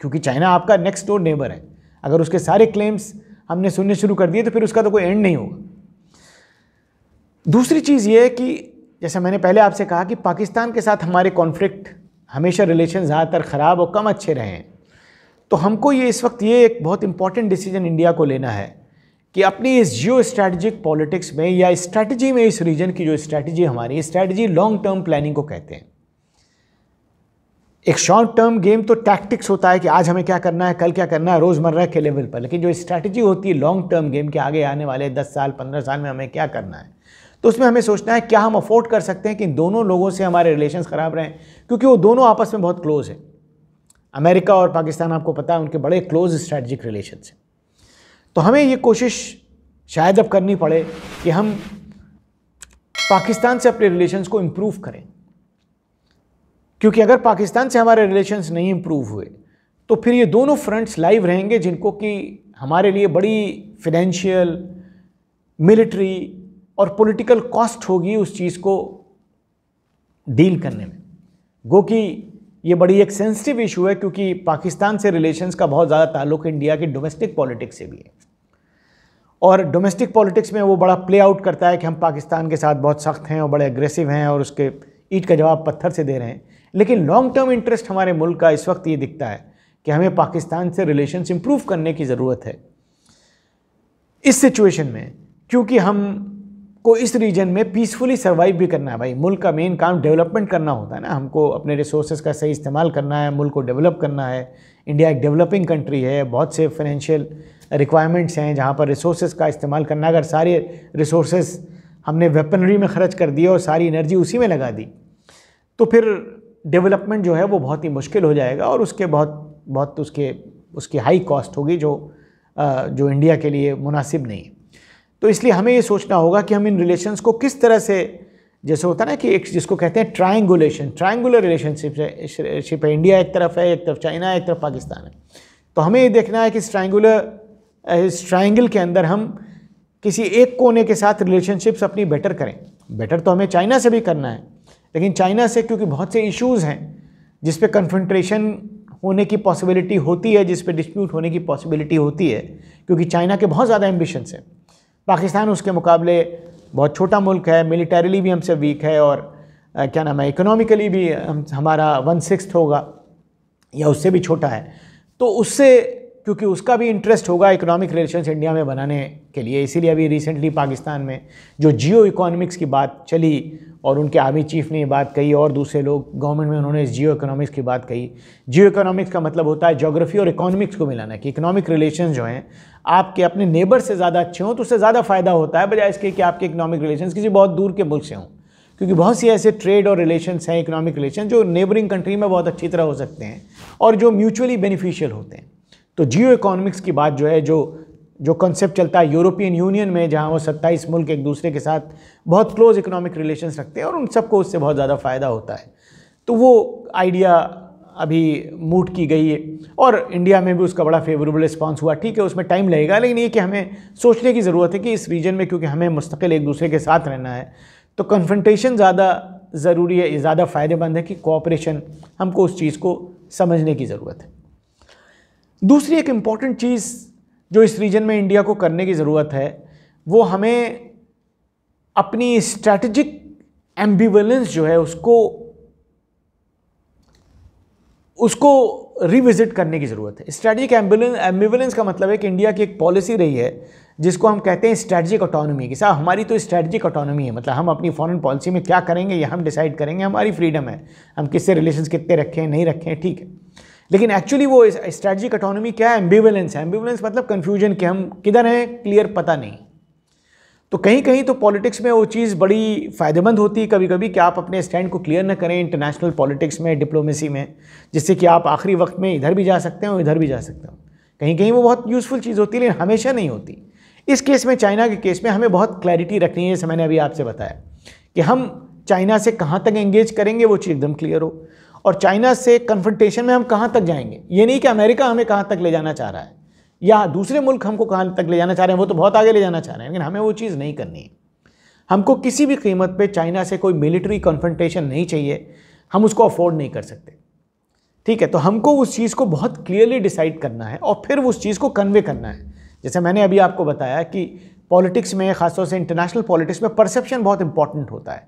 क्योंकि चाइना आपका नेक्स्ट डोर नेबर है अगर उसके सारे क्लेम्स हमने सुनने शुरू कर दिए तो फिर उसका तो कोई एंड नहीं होगा दूसरी चीज़ ये है कि जैसे मैंने पहले आपसे कहा कि पाकिस्तान के साथ हमारे कॉन्फ्लिक्ट हमेशा रिलेशन ज़्यादातर ख़राब और कम अच्छे रहे हैं तो हमको ये इस वक्त ये एक बहुत इंपॉर्टेंट डिसीजन इंडिया को लेना है कि अपनी इस जियो स्ट्रैटेजिक पॉलिटिक्स में या स्ट्रैटेजी में इस रीजन की जो स्ट्रैटेजी हमारी स्ट्रैटेजी लॉन्ग टर्म प्लानिंग को कहते हैं एक शॉर्ट टर्म गेम तो टैक्टिक्स होता है कि आज हमें क्या करना है कल क्या करना है रोज़मर्रा के लेवल पर लेकिन जो स्ट्रैटेजी होती है लॉन्ग टर्म गेम के आगे आने वाले दस साल पंद्रह साल में हमें क्या करना है तो उसमें हमें सोचना है क्या हम अफोर्ड कर सकते हैं कि दोनों लोगों से हमारे रिलेशन ख़राब रहें क्योंकि वो दोनों आपस में बहुत क्लोज़ हैं अमेरिका और पाकिस्तान आपको पता है उनके बड़े क्लोज स्ट्रैटेजिक रिलेशन हैं तो हमें ये कोशिश शायद अब करनी पड़े कि हम पाकिस्तान से अपने रिलेशंस को इम्प्रूव करें क्योंकि अगर पाकिस्तान से हमारे रिलेशंस नहीं इम्प्रूव हुए तो फिर ये दोनों फ्रंट्स लाइव रहेंगे जिनको कि हमारे लिए बड़ी फिनेंशियल मिलिट्री और पॉलिटिकल कॉस्ट होगी उस चीज़ को डील करने में गो कि ये बड़ी एक सेंसिटिव इशू है क्योंकि पाकिस्तान से रिलेशंस का बहुत ज़्यादा ताल्लुक इंडिया की डोमेस्टिक पॉलिटिक्स से भी है और डोमेस्टिक पॉलिटिक्स में वो बड़ा प्ले आउट करता है कि हम पाकिस्तान के साथ बहुत सख्त हैं और बड़े अग्रेसिव हैं और उसके ईट का जवाब पत्थर से दे रहे हैं लेकिन लॉन्ग टर्म इंटरेस्ट हमारे मुल्क का इस वक्त ये दिखता है कि हमें पाकिस्तान से रिलेशन इम्प्रूव करने की ज़रूरत है इस सिचुएशन में क्योंकि हम को इस रीजन में पीसफुली सर्वाइव भी करना है भाई मुल्क का मेन काम डेवलपमेंट करना होता है ना हमको अपने रिसोर्सेज का सही इस्तेमाल करना है मुल्क को डेवलप करना है इंडिया एक डेवलपिंग कंट्री है बहुत से फाइनेंशियल रिक्वायरमेंट्स हैं जहाँ पर रिसोर्सेज का इस्तेमाल करना अगर सारे रिसोर्सेज हमने वेपनरी में खर्च कर दिए और सारी एनर्जी उसी में लगा दी तो फिर डेवलपमेंट जो है वो बहुत ही मुश्किल हो जाएगा और उसके बहुत बहुत उसके उसकी हाई कॉस्ट होगी जो जो इंडिया के लिए मुनासिब नहीं है तो इसलिए हमें ये सोचना होगा कि हम इन रिलेशन को किस तरह से जैसे होता है ना कि एक जिसको कहते हैं ट्राइंगुलेशन ट्राइंगुलर रिलेशनशिप है शिप है इंडिया एक तरफ है एक तरफ चाइना है एक तरफ पाकिस्तान है तो हमें ये देखना है कि इस ट्राइंगुलर इस ट्राइंगल के अंदर हम किसी एक कोने के साथ रिलेशनशिप्स अपनी बेटर करें बेटर तो हमें चाइना से भी करना है लेकिन चाइना से क्योंकि बहुत से इशूज़ हैं जिस पर कन्फ्रंट्रेशन होने की पॉसिबिलिटी होती है जिस पर डिस्प्यूट होने की पॉसिबिलिटी होती है क्योंकि चाइना के बहुत ज़्यादा एम्बिशंस हैं पाकिस्तान उसके मुकाबले बहुत छोटा मुल्क है मिलिटरीली भी हमसे वीक है और क्या नाम है इकोनॉमिकली भी हम हमारा वन सिक्स होगा या उससे भी छोटा है तो उससे क्योंकि उसका भी इंटरेस्ट होगा इकोनॉमिक रिलेशंस इंडिया में बनाने के लिए इसीलिए अभी रिसेंटली पाकिस्तान में जो जियो इकोनॉमिक्स की बात चली और उनके आर्मी चीफ ने ये बात कही और दूसरे लोग गवर्नमेंट में उन्होंने जियो इकोनॉमिक्स की बात कही जियो इकोनॉमिक्स का मतलब होता है जोग्राफी और इकोनॉमिक्स को मिलाना कि इकोनॉमिक रिलेशन जो हैं आपके अपने नेबर से ज़्यादा अच्छे हों तो उससे ज़्यादा फ़ायदा होता है बजाय इसके कि आपके इकोनॉमिक रिलेशन किसी बहुत दूर के मुल्क से हों क्योंकि बहुत सी ऐसे ट्रेड और रिलेशन हैं इकोनॉमिक रिलेशन जो नेबरिंग कंट्री में बहुत अच्छी तरह हो सकते हैं और जो म्यूचुअली बेनिफिशियल होते हैं तो जियो इकोनॉमिक्स की बात जो है जो जो कॉन्सेप्ट चलता है यूरोपियन यूनियन में जहाँ वो सत्ताईस मुल्क एक दूसरे के साथ बहुत क्लोज इकोनॉमिक रिलेशंस रखते हैं और उन सबको उससे बहुत ज़्यादा फ़ायदा होता है तो वो आइडिया अभी मूट की गई है और इंडिया में भी उसका बड़ा फेवरेबल रिस्पांस हुआ ठीक है उसमें टाइम लगेगा लेकिन ये कि हमें सोचने की ज़रूरत है कि इस रीजन में क्योंकि हमें मुस्तकिल एक दूसरे के साथ रहना है तो कन्फ्रंटेशन ज़्यादा ज़रूरी है ज़्यादा फ़ायदेमंद है कि कोऑपरेशन हमको उस चीज़ को समझने की ज़रूरत है दूसरी एक इम्पॉर्टेंट चीज़ जो इस रीजन में इंडिया को करने की ज़रूरत है वो हमें अपनी स्ट्रैटेजिक एम्बिवलेंस जो है उसको उसको रिविजिट करने की ज़रूरत है स्ट्रैटेजिक एम्बिवलेंस का मतलब है कि इंडिया की एक पॉलिसी रही है जिसको हम कहते हैं स्ट्रैटेजिक ऑटोनॉमी कि साहब हमारी तो स्ट्रैटेजिक ऑटोनॉमी है मतलब हम अपनी फॉरेन पॉलिसी में क्या करेंगे ये हम डिसाइड करेंगे हमारी फ्रीडम है हम किससे रिलेशन कितने रखें नहीं रखें ठीक है लेकिन एक्चुअली वो स्ट्रेटजिक अटोनमी क्या है एम्बिवेलेंस है एम्बिवेलेंस मतलब कन्फ्यूजन के हम किधर हैं क्लियर पता नहीं तो कहीं कहीं तो पॉलिटिक्स में वो चीज़ बड़ी फ़ायदेमंद होती है कभी कभी कि आप अपने स्टैंड को क्लियर ना करें इंटरनेशनल पॉलिटिक्स में डिप्लोमेसी में जिससे कि आप आखिरी वक्त में इधर भी जा सकते हैं और इधर भी जा सकते हैं कहीं कहीं वो बहुत यूज़फुल चीज़ होती है लेकिन हमेशा नहीं होती इस केस में चाइना के केस में हमें बहुत क्लैरिटी रखनी है जैसे मैंने अभी आपसे बताया कि हम चाइना से कहाँ तक एंगेज करेंगे वो चीज़ एकदम क्लियर हो और चाइना से कन्फ्रंटेशन में हम कहाँ तक जाएंगे ये नहीं कि अमेरिका हमें कहाँ तक ले जाना चाह रहा है या दूसरे मुल्क हमको कहाँ तक ले जाना चाह रहे हैं वो तो बहुत आगे ले जाना चाह रहे हैं लेकिन हमें वो चीज़ नहीं करनी है हमको किसी भी कीमत पे चाइना से कोई मिलिट्री कन्फ्रंटेशन नहीं चाहिए हम उसको अफोर्ड नहीं कर सकते ठीक है तो हमको उस चीज़ को बहुत क्लियरली डिसाइड करना है और फिर उस चीज़ को कन्वे करना है जैसे मैंने अभी आपको बताया कि पॉलिटिक्स में खासतौर से इंटरनेशनल पॉलिटिक्स में परसेप्शन बहुत इंपॉर्टेंट होता है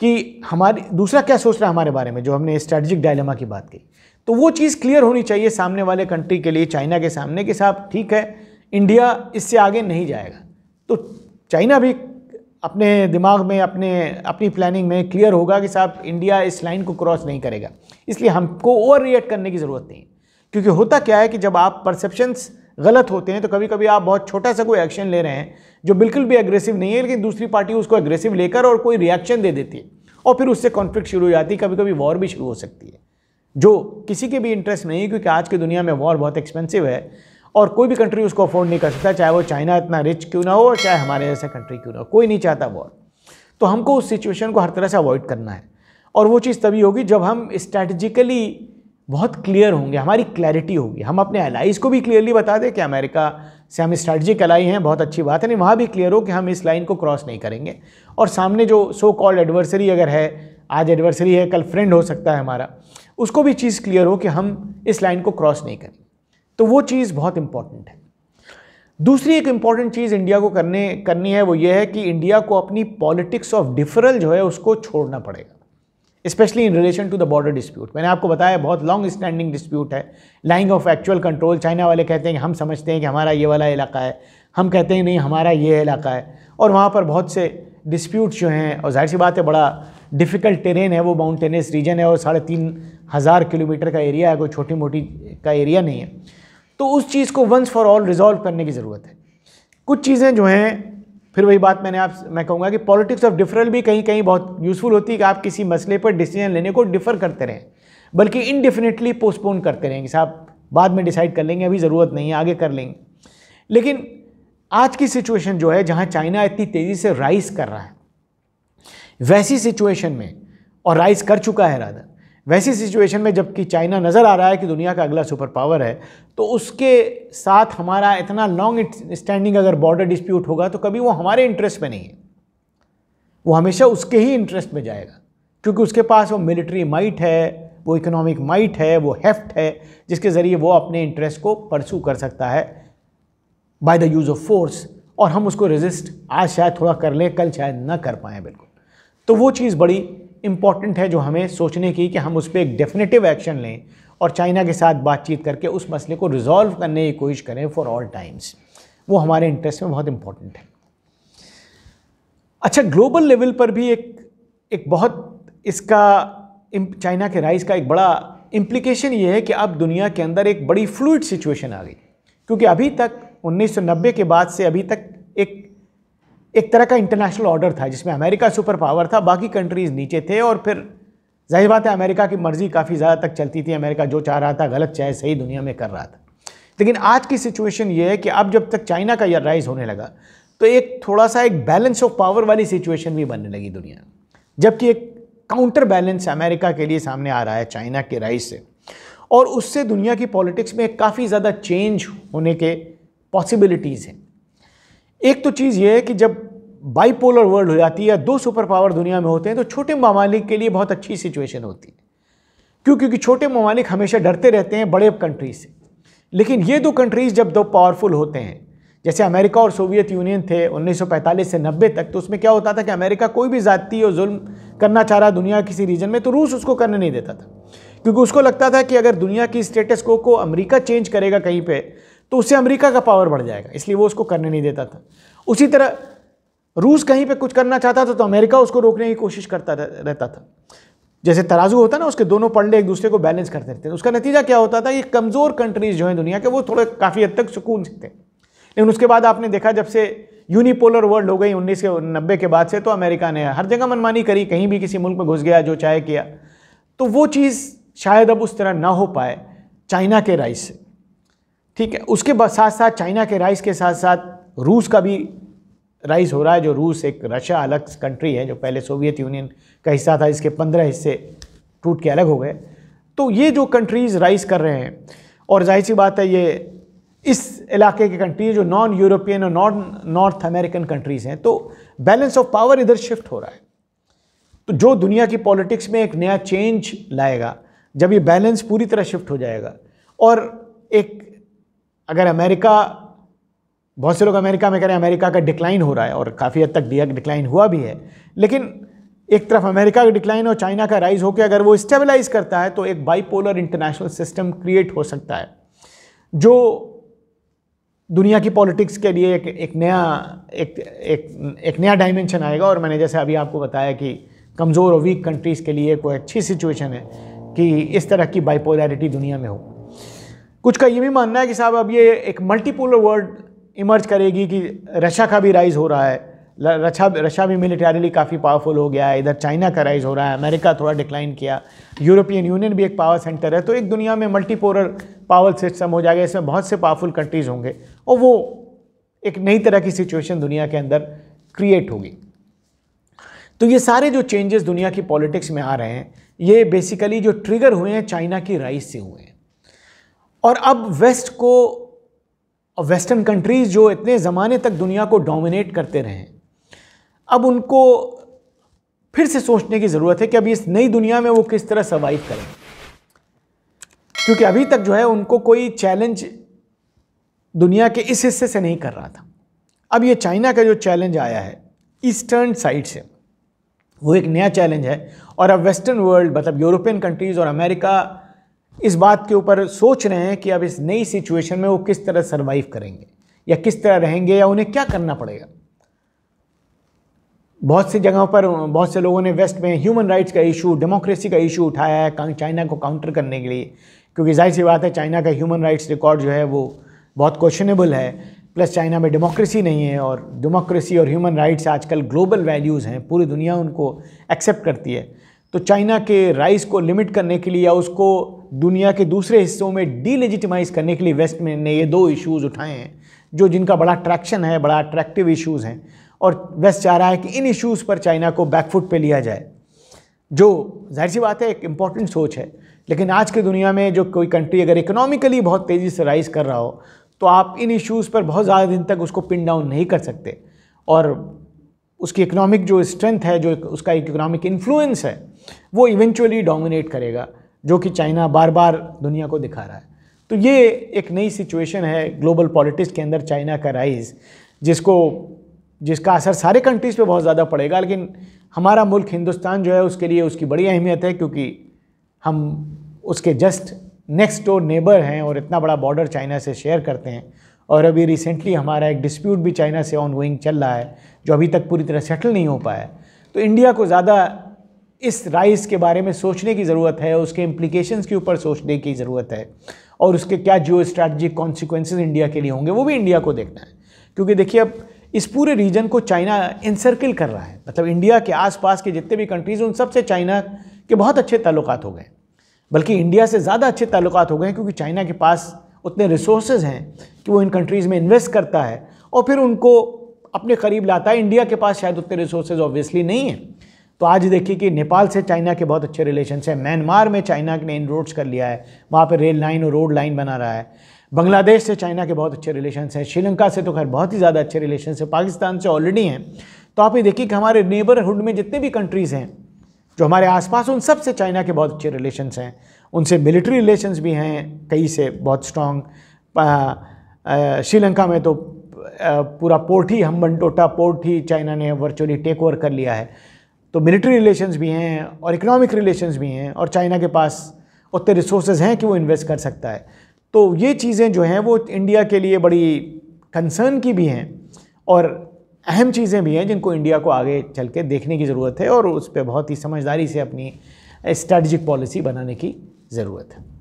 कि हमारी दूसरा क्या सोच रहा है हमारे बारे में जो हमने स्ट्रेटजिक डायलेमा की बात की तो वो चीज़ क्लियर होनी चाहिए सामने वाले कंट्री के लिए चाइना के सामने कि साहब ठीक है इंडिया इससे आगे नहीं जाएगा तो चाइना भी अपने दिमाग में अपने अपनी प्लानिंग में क्लियर होगा कि साहब इंडिया इस लाइन को क्रॉस नहीं करेगा इसलिए हमको ओवर रिएक्ट करने की ज़रूरत नहीं क्योंकि होता क्या है कि जब आप परसेप्शंस गलत होते हैं तो कभी कभी आप बहुत छोटा सा कोई एक्शन ले रहे हैं जो बिल्कुल भी एग्रेसिव नहीं है लेकिन दूसरी पार्टी उसको एग्रेसिव लेकर और कोई रिएक्शन दे देती है और फिर उससे कॉन्फ्लिक्ट शुरू हो जाती है कभी कभी वॉर भी शुरू हो सकती है जो किसी के भी इंटरेस्ट नहीं है क्योंकि आज की दुनिया में वॉर बहुत एक्सपेंसिव है और कोई भी कंट्री उसको अफोर्ड नहीं कर सकता चाहे वो चाइना इतना रिच क्यों ना हो और चाहे हमारे जैसे कंट्री क्यों ना हो कोई नहीं चाहता वॉर तो हमको उस सिचुएशन को हर तरह से अवॉइड करना है और वो चीज़ तभी होगी जब हम स्ट्रैटेजिकली बहुत क्लियर होंगे हमारी क्लैरिटी होगी हम अपने एलाइज को भी क्लियरली बता दें कि अमेरिका से हम स्ट्रैटेजिक एलाई हैं बहुत अच्छी बात है नहीं वहाँ भी क्लियर हो कि हम इस लाइन को क्रॉस नहीं करेंगे और सामने जो सो कॉल्ड एडवर्सरी अगर है आज एडवर्सरी है कल फ्रेंड हो सकता है हमारा उसको भी चीज़ क्लियर हो कि हम इस लाइन को क्रॉस नहीं करें तो वो चीज़ बहुत इंपॉर्टेंट है दूसरी एक इम्पॉर्टेंट चीज़ इंडिया को करने करनी है वो ये है कि इंडिया को अपनी पॉलिटिक्स ऑफ डिफरल जो है उसको छोड़ना पड़ेगा specially in relation to the border dispute मैंने आपको बताया बहुत लॉन्ग स्टैंडिंग डिस्प्यूट है lying of actual control China वाले कहते हैं कि हम समझते हैं कि हमारा ये वाला इलाका है हम कहते हैं नहीं हमारा ये इलाका है और वहाँ पर बहुत से डिस्प्यूट्स जो हैं और जाहिर सी बात है बड़ा डिफ़िकल्ट टेरेन है वो माउंटेनस रीजन है और साढ़े तीन हज़ार किलोमीटर का एरिया है कोई छोटी मोटी का एरिया नहीं है तो उस चीज़ को वंस फॉर ऑल रिजॉल्व करने की ज़रूरत है कुछ चीज़ें जो हैं फिर वही बात मैंने आप मैं कहूँगा कि पॉलिटिक्स ऑफ डिफरल भी कहीं कहीं बहुत यूज़फुल होती है कि आप किसी मसले पर डिसीजन लेने को डिफ़र करते रहें बल्कि इनडिफिनेटली पोस्टपोन करते रहेंगे साहब बाद में डिसाइड कर लेंगे अभी ज़रूरत नहीं है आगे कर लेंगे लेकिन आज की सिचुएशन जो है जहाँ चाइना इतनी तेज़ी से राइस कर रहा है वैसी सिचुएशन में और राइस कर चुका है राधा वैसी सिचुएशन में जबकि चाइना नज़र आ रहा है कि दुनिया का अगला सुपर पावर है तो उसके साथ हमारा इतना लॉन्ग स्टैंडिंग अगर बॉर्डर डिस्प्यूट होगा तो कभी वो हमारे इंटरेस्ट में नहीं है वो हमेशा उसके ही इंटरेस्ट में जाएगा क्योंकि उसके पास वो मिलिट्री माइट है वो इकोनॉमिक माइट है वो हेफ्ट है जिसके ज़रिए वो अपने इंटरेस्ट को परसू कर सकता है by the use of force और हम उसको रेजिस्ट आज शायद थोड़ा कर लें कल शायद ना कर पाएँ बिल्कुल तो वो चीज़ बड़ी इम्पॉर्टेंट है जो हमें सोचने की कि हम उस पर एक डेफिनेटिव एक्शन लें और चाइना के साथ बातचीत करके उस मसले को रिजॉल्व करने की कोशिश करें फॉर ऑल टाइम्स वो हमारे इंटरेस्ट में बहुत इम्पॉर्टेंट है अच्छा ग्लोबल लेवल पर भी एक एक बहुत इसका चाइना के राइस का एक बड़ा इम्प्लिकेशन ये है कि अब दुनिया के अंदर एक बड़ी फ्लूड सिचुएशन आ गई क्योंकि अभी तक 1990 के बाद से अभी तक एक एक तरह का इंटरनेशनल ऑर्डर था जिसमें अमेरिका सुपर पावर था बाकी कंट्रीज़ नीचे थे और फिर जाहिर बात है अमेरिका की मर्ज़ी काफ़ी ज़्यादा तक चलती थी अमेरिका जो चाह रहा था गलत चाहे सही दुनिया में कर रहा था लेकिन आज की सिचुएशन ये है कि अब जब तक चाइना का यह राइज होने लगा तो एक थोड़ा सा एक बैलेंस ऑफ पावर वाली सिचुएशन भी बनने लगी दुनिया जबकि एक काउंटर बैलेंस अमेरिका के लिए सामने आ रहा है चाइना के राइज से और उससे दुनिया की पॉलिटिक्स में काफ़ी ज़्यादा चेंज होने के पॉसिबिलिटीज़ हैं एक तो चीज़ ये है कि जब बाईपोलर वर्ल्ड हो जाती है या दो सुपर पावर दुनिया में होते हैं तो छोटे ममालिक के लिए बहुत अच्छी सिचुएशन होती है क्यों क्योंकि छोटे ममालिक हमेशा डरते रहते हैं बड़े कंट्रीज से लेकिन ये दो कंट्रीज़ जब दो पावरफुल होते हैं जैसे अमेरिका और सोवियत यूनियन थे 1945 से 90 तक तो उसमें क्या होता था कि अमेरिका कोई भी ज़ाती और जुल्म करना चाह रहा दुनिया किसी रीजन में तो रूस उसको करने नहीं देता था क्योंकि उसको लगता था कि अगर दुनिया की स्टेटस को को अमेरिका चेंज करेगा कहीं पे तो उससे अमेरिका का पावर बढ़ जाएगा इसलिए वो उसको करने नहीं देता था उसी तरह रूस कहीं पे कुछ करना चाहता था तो अमेरिका उसको रोकने की कोशिश करता रहता था जैसे तराजू होता ना उसके दोनों पंडे एक दूसरे को बैलेंस करते रहते उसका नतीजा क्या होता था ये कमज़ोर कंट्रीज़ जो हैं दुनिया के वो थोड़े काफ़ी हद तक सुकून से थे लेकिन उसके बाद आपने देखा जब से यूनिपोलर वर्ल्ड हो गई उन्नीस के नब्बे के बाद से तो अमेरिका ने हर जगह मनमानी करी कहीं भी किसी मुल्क में घुस गया जो चाहे किया तो वो चीज़ शायद अब उस तरह ना हो पाए चाइना के राइस से ठीक है उसके बाद साथ साथ चाइना के राइस के साथ साथ रूस का भी राइस हो रहा है जो रूस एक रशिया अलग कंट्री है जो पहले सोवियत यूनियन का हिस्सा था इसके पंद्रह हिस्से टूट के अलग हो गए तो ये जो कंट्रीज़ राइस कर रहे हैं और जाहिर सी बात है ये इस इलाके की कंट्रीज जो नॉन यूरोपियन और नॉन नॉर्थ अमेरिकन कंट्रीज़ हैं तो बैलेंस ऑफ पावर इधर शिफ्ट हो रहा है तो जो दुनिया की पॉलिटिक्स में एक नया चेंज लाएगा जब ये बैलेंस पूरी तरह शिफ्ट हो जाएगा और एक अगर अमेरिका बहुत से लोग अमेरिका में कह रहे हैं अमेरिका का डिक्लाइन हो रहा है और काफ़ी हद तक डी डिक्लाइन हुआ भी है लेकिन एक तरफ अमेरिका का डिक्लाइन और चाइना का राइज होकर अगर वो स्टेबलाइज करता है तो एक बाईपोलर इंटरनेशनल सिस्टम क्रिएट हो सकता है जो दुनिया की पॉलिटिक्स के लिए एक एक नया एक एक एक नया डायमेंशन आएगा और मैंने जैसे अभी आपको बताया कि कमज़ोर और वीक कंट्रीज़ के लिए कोई अच्छी सिचुएशन है कि इस तरह की बाइपोलैरिटी दुनिया में हो कुछ का ये भी मानना है कि साहब अब ये एक मल्टीपोलर वर्ल्ड इमर्ज करेगी कि रशिया का भी राइज़ हो रहा है रशा रशिया भी मिलिटरीली काफ़ी पावरफुल हो गया है इधर चाइना का राइज़ हो रहा है अमेरिका थोड़ा डिक्लाइन किया यूरोपियन यूनियन भी एक पावर सेंटर है तो एक दुनिया में मल्टीपोलर पावर सिस्टम हो जाएगा इसमें बहुत से पावरफुल कंट्रीज़ होंगे और वो एक नई तरह की सिचुएशन दुनिया के अंदर क्रिएट होगी तो ये सारे जो चेंजेस दुनिया की पॉलिटिक्स में आ रहे हैं ये बेसिकली जो ट्रिगर हुए हैं चाइना की राइज से हुए हैं और अब वेस्ट को वेस्टर्न कंट्रीज़ जो इतने ज़माने तक दुनिया को डोमिनेट करते रहे अब उनको फिर से सोचने की ज़रूरत है कि अभी इस नई दुनिया में वो किस तरह सर्वाइव करें क्योंकि अभी तक जो है उनको कोई चैलेंज दुनिया के इस हिस्से से नहीं कर रहा था अब ये चाइना का जो चैलेंज आया है ईस्टर्न साइड से वो एक नया चैलेंज है और अब वेस्टर्न वर्ल्ड मतलब यूरोपियन कंट्रीज़ और अमेरिका इस बात के ऊपर सोच रहे हैं कि अब इस नई सिचुएशन में वो किस तरह सरवाइव करेंगे या किस तरह रहेंगे या उन्हें क्या करना पड़ेगा बहुत सी जगहों पर बहुत से लोगों ने वेस्ट में ह्यूमन राइट्स का इशू डेमोक्रेसी का इशू उठाया है चाइना को काउंटर करने के लिए क्योंकि जाहिर सी बात है चाइना का ह्यूमन राइट्स रिकॉर्ड जो है वो बहुत क्वेश्चनेबल है प्लस चाइना में डेमोक्रेसी नहीं है और डेमोक्रेसी और ह्यूमन राइट्स आजकल ग्लोबल वैल्यूज़ हैं पूरी दुनिया उनको एक्सेप्ट करती है तो चाइना के राइस को लिमिट करने के लिए या उसको दुनिया के दूसरे हिस्सों में डीलिजिटिमाइज करने के लिए वेस्ट ने ये दो इश्यूज़ उठाए हैं जो जिनका बड़ा अट्रैक्शन है बड़ा अट्रैक्टिव इश्यूज़ हैं और वेस्ट चाह रहा है कि इन इश्यूज़ पर चाइना को बैकफुट पे लिया जाए जो जाहिर सी बात है एक इम्पॉर्टेंट सोच है लेकिन आज की दुनिया में जो कोई कंट्री अगर इकोनॉमिकली बहुत तेज़ी से राइज कर रहा हो तो आप इन इश्यूज़ पर बहुत ज़्यादा दिन तक उसको पिन डाउन नहीं कर सकते और उसकी इकोनॉमिक जो स्ट्रेंथ है जो उसका इकोनॉमिक इन्फ्लुएंस है वो इवेंचुअली डोमिनेट करेगा जो कि चाइना बार बार दुनिया को दिखा रहा है तो ये एक नई सिचुएशन है ग्लोबल पॉलिटिक्स के अंदर चाइना का राइज जिसको जिसका असर सारे कंट्रीज़ पे बहुत ज़्यादा पड़ेगा लेकिन हमारा मुल्क हिंदुस्तान जो है उसके लिए उसकी बड़ी अहमियत है क्योंकि हम उसके जस्ट नेक्स्ट डोर नेबर हैं और इतना बड़ा बॉर्डर चाइना से शेयर करते हैं और अभी रिसेंटली हमारा एक डिस्प्यूट भी चाइना से ऑन गोइंग चल रहा है जो अभी तक पूरी तरह सेटल नहीं हो पाया तो इंडिया को ज़्यादा इस राइस के बारे में सोचने की ज़रूरत है उसके इम्प्लीकेशंस के ऊपर सोचने की ज़रूरत है और उसके क्या जियो स्ट्रैटेजिक कॉन्सिक्वेंसेज इंडिया के लिए होंगे वो भी इंडिया को देखना है क्योंकि देखिए अब इस पूरे रीजन को चाइना इंसर्किल कर रहा है मतलब इंडिया के आसपास के जितने भी कंट्रीज़ उन सबसे चाइना के बहुत अच्छे ताल्लुक हो गए बल्कि इंडिया से ज़्यादा अच्छे ताल्लुक हो गए क्योंकि चाइना के पास उतने रिसोर्स हैं कि वो इन कंट्रीज़ में इन्वेस्ट करता है और फिर उनको अपने करीब लाता है इंडिया के पास शायद उतने रिसोर्सेज ऑब्वियसली नहीं हैं तो आज देखिए कि नेपाल से चाइना के बहुत अच्छे रिलेशन हैं म्यांमार में चाइना ने इन रोड्स कर लिया है वहाँ पर रेल लाइन और रोड लाइन बना रहा है बांग्लादेश से चाइना के बहुत अच्छे रिलेशन हैं श्रीलंका से तो खैर बहुत ही ज़्यादा अच्छे रिलेशन है पाकिस्तान से ऑलरेडी हैं तो आप ये देखिए कि हमारे नेबरहुड में जितने भी कंट्रीज़ हैं जो हमारे आसपास उन सब से चाइना के बहुत अच्छे रिलेशंस हैं उनसे मिलिट्री रिलेशंस भी हैं कई से बहुत स्ट्रॉन्ग श्रीलंका में तो पूरा पोर्ट ही हम्बनटोटा पोर्ट ही चाइना ने वर्चुअली टेक ओवर कर लिया है तो मिलिट्री रिलेशंस भी हैं और इकोनॉमिक रिलेशंस भी हैं और चाइना के पास उतने रिसोर्स हैं कि वो इन्वेस्ट कर सकता है तो ये चीज़ें जो हैं वो इंडिया के लिए बड़ी कंसर्न की भी हैं और अहम चीज़ें भी हैं जिनको इंडिया को आगे चल के देखने की ज़रूरत है और उस पर बहुत ही समझदारी से अपनी स्ट्रेटजिक पॉलिसी बनाने की ज़रूरत है